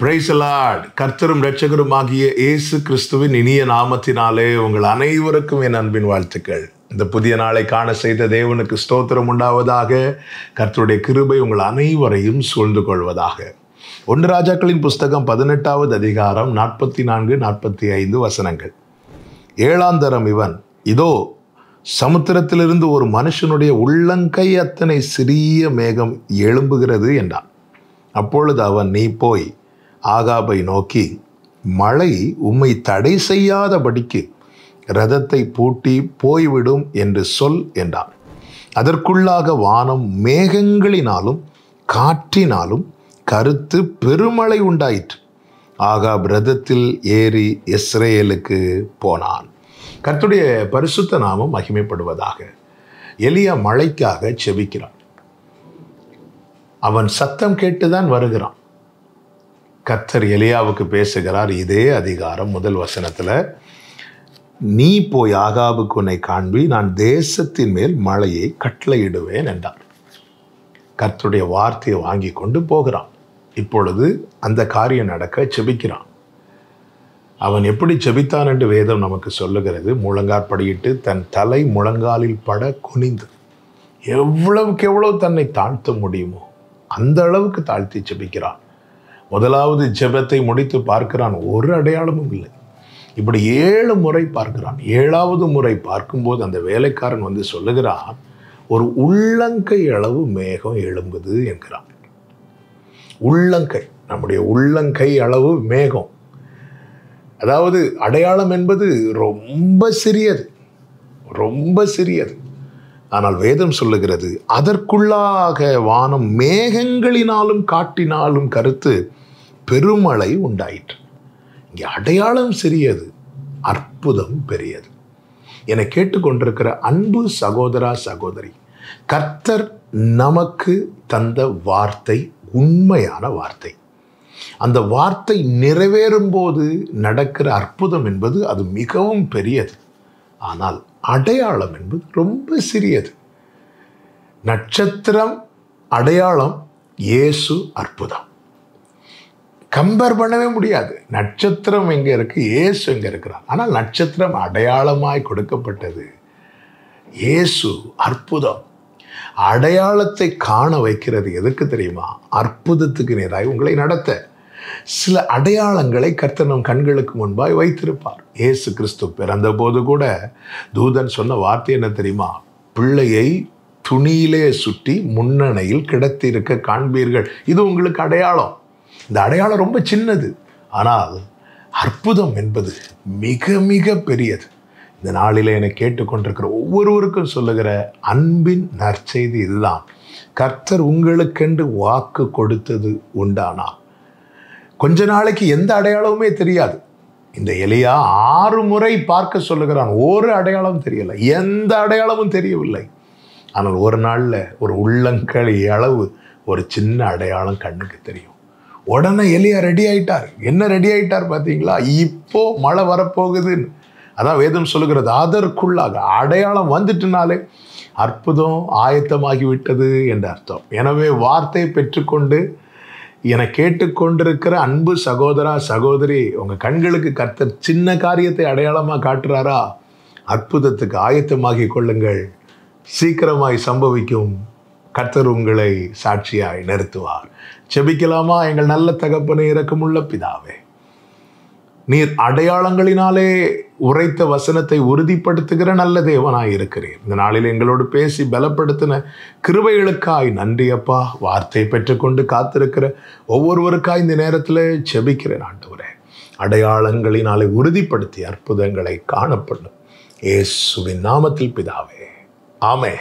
பிரைசலாட் கர்த்தரும் ரட்சகரும் ஆகிய இயேசு கிறிஸ்துவின் இனிய நாமத்தினாலே உங்கள் அனைவருக்கும் என் அன்பின் வாழ்த்துக்கள் இந்த புதிய நாளை காண செய்த தேவனுக்கு ஸ்தோத்திரம் உண்டாவதாக கர்த்தருடைய கிருபை உங்கள் அனைவரையும் சூழ்ந்து கொள்வதாக ஒன்று ராஜாக்களின் புஸ்தகம் பதினெட்டாவது அதிகாரம் நாற்பத்தி நான்கு நாற்பத்தி ஐந்து வசனங்கள் ஏழாம் தரம் இவன் இதோ சமுத்திரத்திலிருந்து ஒரு மனுஷனுடைய உள்ளங்கை அத்தனை சிறிய மேகம் எழும்புகிறது என்றான் அப்பொழுது அவன் நீ போய் ஆகாபை நோக்கி மழை உம்மை தடை செய்யாதபடிக்கு ரதத்தை பூட்டி போய்விடும் என்று சொல் என்றான் அதற்குள்ளாக வானம் மேகங்களினாலும் காற்றினாலும் கருத்து பெருமழை உண்டாயிற்று ஆகாப் ரதத்தில் ஏறி இஸ்ரேலுக்கு போனான் கர்த்துடைய பரிசுத்த நாமம் மகிமைப்படுவதாக எளிய மழைக்காக செவிக்கிறான் அவன் சத்தம் கேட்டுதான் வருகிறான் கத்தர் எலியாவுக்கு பேசுகிறார் இதே அதிகாரம் முதல் வசனத்தில் நீ போய் ஆகாபுக்கு உன்னை காண்பி நான் தேசத்தின் மேல் மழையை கட்டளையிடுவேன் என்றார் கர்த்தருடைய வார்த்தையை வாங்கி கொண்டு போகிறான் இப்பொழுது அந்த காரியம் நடக்க செபிக்கிறான் அவன் எப்படி செபித்தான் என்று வேதம் நமக்கு சொல்லுகிறது முழங்காற்படியிட்டு தன் தலை முழங்காலில் பட குனிந்து எவ்வளவுக்கு எவ்வளவு தன்னை தாழ்த்த முடியுமோ அந்த அளவுக்கு தாழ்த்தி செபிக்கிறான் முதலாவது ஜெபத்தை முடித்து பார்க்கிறான் ஒரு அடையாளமும் இல்லை இப்படி ஏழு முறை பார்க்கிறான் ஏழாவது முறை பார்க்கும்போது அந்த வேலைக்காரன் வந்து சொல்லுகிறான் ஒரு உள்ளங்கை அளவு மேகம் எழும்புது என்கிறான் உள்ளங்கை நம்முடைய உள்ளங்கை அளவு மேகம் அதாவது அடையாளம் என்பது ரொம்ப சிறியது ரொம்ப சிறியது ஆனால் வேதம் சொல்லுகிறது அதற்குள்ளாக வானம் மேகங்களினாலும் காட்டினாலும் கருத்து பெருமழை உண்டாயிற்று இங்கே அடையாளம் சிறியது அற்புதம் பெரியது என கேட்டுக்கொண்டிருக்கிற அன்பு சகோதரா சகோதரி கர்த்தர் நமக்கு தந்த வார்த்தை உண்மையான வார்த்தை அந்த வார்த்தை நிறைவேறும் போது நடக்கிற அற்புதம் என்பது அது மிகவும் பெரியது ஆனால் அடையாளம் என்பது ரொம்ப சிறியது நட்சத்திரம் அடையாளம் இயேசு அற்புதம் கம்பேர் பண்ணவே முடியாது நட்சத்திரம் எங்கே இருக்குது ஏசு எங்கே இருக்கிறார் ஆனால் நட்சத்திரம் அடையாளமாய் கொடுக்கப்பட்டது ஏசு அற்புதம் அடையாளத்தை காண வைக்கிறது எதற்கு தெரியுமா அற்புதத்துக்கு நேராய் உங்களை நடத்த சில அடையாளங்களை கர்த்தனம் கண்களுக்கு முன்பாய் வைத்திருப்பார் ஏசு கிறிஸ்து பிறந்த போது கூட தூதன் சொன்ன வார்த்தை என்ன தெரியுமா பிள்ளையை துணியிலே சுற்றி முன்னணையில் கிடத்திருக்க காண்பீர்கள் இது உங்களுக்கு அடையாளம் இந்த அடையாளம் ரொம்ப சின்னது ஆனால் அற்புதம் என்பது மிக மிக பெரியது இந்த நாளில் என்னை கேட்டுக்கொண்டிருக்கிற ஒவ்வொருவருக்கும் சொல்லுகிற அன்பின் நற்செய்தி இதுதான் கர்த்தர் உங்களுக்கென்று வாக்கு கொடுத்தது உண்டானா கொஞ்ச நாளைக்கு எந்த அடையாளமுமே தெரியாது இந்த எலியா ஆறு முறை பார்க்க சொல்லுகிறான் ஒரு அடையாளம் தெரியலை எந்த அடையாளமும் தெரியவில்லை ஆனால் ஒரு நாளில் ஒரு உள்ளங்களி அளவு ஒரு சின்ன அடையாளம் கண்ணுக்கு தெரியும் உடனே எலியா ரெடி ஆயிட்டார் என்ன ரெடி ஆயிட்டார் பார்த்தீங்களா இப்போ மழை வரப்போகுதுன்னு அதான் வேதம் சொல்லுகிறது அதற்குள்ளாக அடையாளம் வந்துட்டுனாலே அற்புதம் ஆயத்தமாகி விட்டது என்ற அர்த்தம் எனவே வார்த்தையை பெற்றுக்கொண்டு என்னை கேட்டுக்கொண்டிருக்கிற அன்பு சகோதரா சகோதரி உங்கள் கண்களுக்கு கர்த்தர் சின்ன காரியத்தை அடையாளமாக காட்டுறாரா அற்புதத்துக்கு ஆயத்தமாகி கொள்ளுங்கள் சீக்கிரமாய் சம்பவிக்கும் கர்த்தர் உங்களை சாட்சியாய் நிறுத்துவார் செபிக்கலாமா எங்கள் நல்ல தகப்பனை இறக்கமுள்ள பிதாவே நீர் அடையாளங்களினாலே உரைத்த வசனத்தை உறுதிப்படுத்துகிற நல்ல தேவனாய் இருக்கிறேன் இந்த நாளில் எங்களோடு பேசி பலப்படுத்தின கிருபைகளுக்காய் நன்றி அப்பா வார்த்தை பெற்றுக்கொண்டு காத்திருக்கிற ஒவ்வொருவருக்காய் இந்த நேரத்தில் செபிக்கிறேன் ஆண்டவரே அடையாளங்களினாலே உறுதிப்படுத்தி அற்புதங்களை காணப்படும் ஏசுவின் நாமத்தில் பிதாவே ஆமே